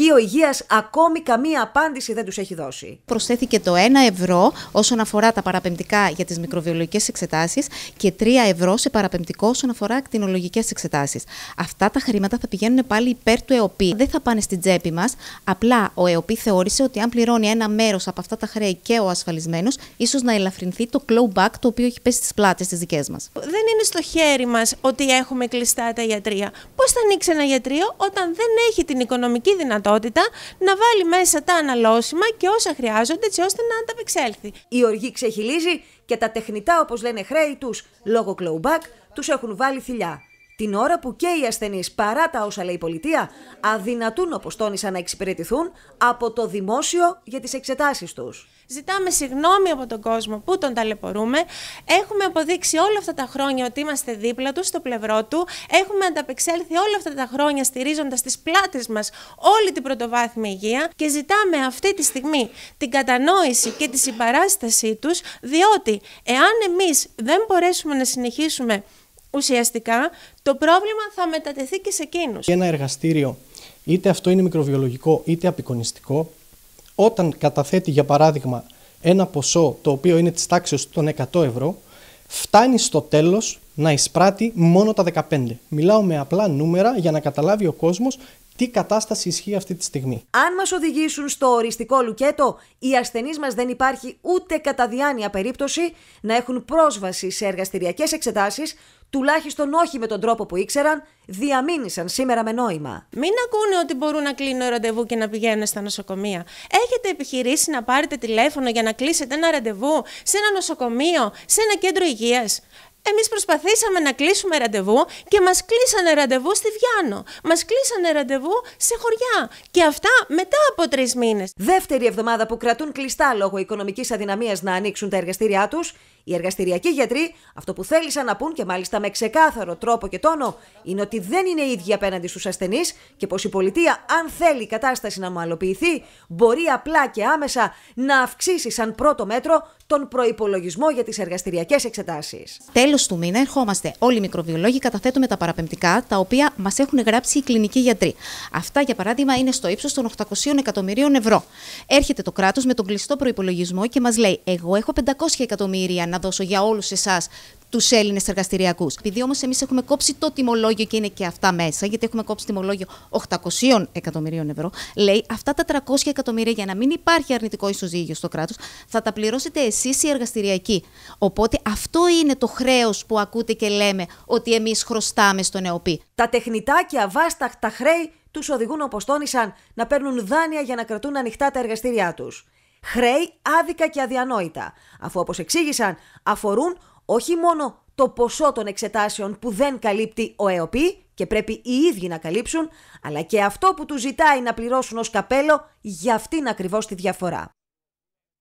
Υπουργείο Υγείας ακόμη καμία απάντηση δεν τους έχει δώσει. Προσθέθηκε το 1 ευρώ όσον αφορά τα παραπεμπτικά για τις μικροβιολογικές εξετάσεις και 3 ευρώ σε παραπεμπτικό όσον αφορά ακτινολογικές εξετάσεις. Αυτά τα χρήματα θα πηγαίνουν πάλι υπέρ του ΕΟΠΗ. Δεν θα πάνε στην τσέπη μας. Απλά ο ΕΟΠΗ θεώρησε ότι αν πληρώνει ένα μέρος από αυτά τα χρέη και ο ασφαλισμένος, ίσως να ελαφρυνθεί το clawback το οποίο έχει πέσει στις πλάτες της δικές μας. Δεν είναι στο χέρι μας ότι έχουμε κλειστά τα γιατρία. Πώς θα ανοίξει ένα γιατριο όταν δεν έχει την οικονομική δυνατότητα να βάλει μέσα τα αναλώσιμα και όσα χρειάζονται έτσι ώστε να ανταπεξέλθει. Η οργή ξεχυλίζει και τα τεχνητά όπως λένε χρέη τους λόγω κλοουμπάκ τους έχουν βάλει θηλιά την ώρα που και οι ασθενείς, παρά τα όσα λέει η πολιτεία, αδυνατούν, όπως τόνισαν, να εξυπηρετηθούν από το δημόσιο για τις εξετάσεις τους. Ζητάμε συγγνώμη από τον κόσμο που τον ταλαιπωρούμε. Έχουμε αποδείξει όλα αυτά τα χρόνια ότι είμαστε δίπλα του, στο πλευρό του. Έχουμε ανταπεξέλθει όλα αυτά τα χρόνια στηρίζοντας τις πλάτες μας όλη την πρωτοβάθμια υγεία και ζητάμε αυτή τη στιγμή την κατανόηση και τη συμπαράστασή τους, διότι εάν εμείς δεν μπορέσουμε να συνεχίσουμε ουσιαστικά το πρόβλημα θα μετατεθεί και σε εκείνους. Ένα εργαστήριο, είτε αυτό είναι μικροβιολογικό είτε απεικονιστικό, όταν καταθέτει για παράδειγμα ένα ποσό το οποίο είναι της τάξης των 100 ευρώ, φτάνει στο τέλος να εισπράττει μόνο τα 15. Μιλάω με απλά νούμερα για να καταλάβει ο κόσμος τι κατάσταση ισχύει αυτή τη στιγμή. Αν μας οδηγήσουν στο οριστικό λουκέτο, οι ασθενείς μας δεν υπάρχει ούτε κατά διάνοια περίπτωση να έχουν πρόσβαση σε εργαστηριακές εξετάσεις τουλάχιστον όχι με τον τρόπο που ήξεραν, διαμήνυσαν σήμερα με νόημα. Μην ακούνε ότι μπορούν να κλείνουν ραντεβού και να πηγαίνουν στα νοσοκομεία. Έχετε επιχειρήσει να πάρετε τηλέφωνο για να κλείσετε ένα ραντεβού σε ένα νοσοκομείο, σε ένα κέντρο υγείας. Εμείς προσπαθήσαμε να κλείσουμε ραντεβού και μας κλείσανε ραντεβού στη Βιάνο. Μας κλείσανε ραντεβού σε χωριά. Και αυτά μετά από τρεις μήνες. Δεύτερη εβδομάδα που κρατούν κλειστά λόγω οικονομικής αδυναμίας να ανοίξουν τα εργαστήριά τους, οι εργαστηριακοί γιατροί αυτό που θέλησαν να πούν και μάλιστα με ξεκάθαρο τρόπο και τόνο είναι ότι δεν είναι ίδιοι απέναντι στους ασθενείς και πως η πολιτεία, αν θέλει η κατάσταση να μαλοποιηθεί, μπορεί απλά και άμεσα να αυξήσει σαν πρώτο μέτρο τον προπολογισμό για τις εργαστηριακές εξετάσεις. Τέλος του μήνα ερχόμαστε όλοι οι μικροβιολόγοι, καταθέτουμε τα παραπεμπτικά τα οποία μας έχουν γράψει οι κλινικοί γιατροί. Αυτά, για παράδειγμα, είναι στο ύψος των 800 εκατομμυρίων ευρώ. Έρχεται το κράτος με τον κλειστό προπολογισμό και μας λέει: Εγώ έχω 500 εκατομμύρια να δώσω για όλους εσάς τους Έλληνες εργαστηριακούς. Επειδή όμως εμείς έχουμε κόψει το τιμολόγιο και είναι και αυτά μέσα, γιατί έχουμε κόψει τιμολόγιο 800 εκατομμυρίων ευρώ, λέει αυτά τα 300 εκατομμύρια για να μην υπάρχει αρνητικό ισοζύγιο στο κράτος, θα τα πληρώσετε εσείς οι εργαστηριακοί. Οπότε αυτό είναι το χρέος που ακούτε και λέμε ότι εμείς χρωστάμε στον ΕΟΠΗ. Τα τεχνητά και αβάσταχτα χρέη τους οδηγούν όπως τόνισαν να παίρνουν δάνεια για να κρατούν ανοιχτά τα εργαστήριά τους. Χρέη άδικα και αδιανόητα, αφού όπως εξήγησαν αφορούν όχι μόνο το ποσό των εξετάσεων που δεν καλύπτει ο ΕΟΠΗ και πρέπει οι ίδιοι να καλύψουν, αλλά και αυτό που τους ζητάει να πληρώσουν ως καπέλο για αυτήν ακριβώς τη διαφορά.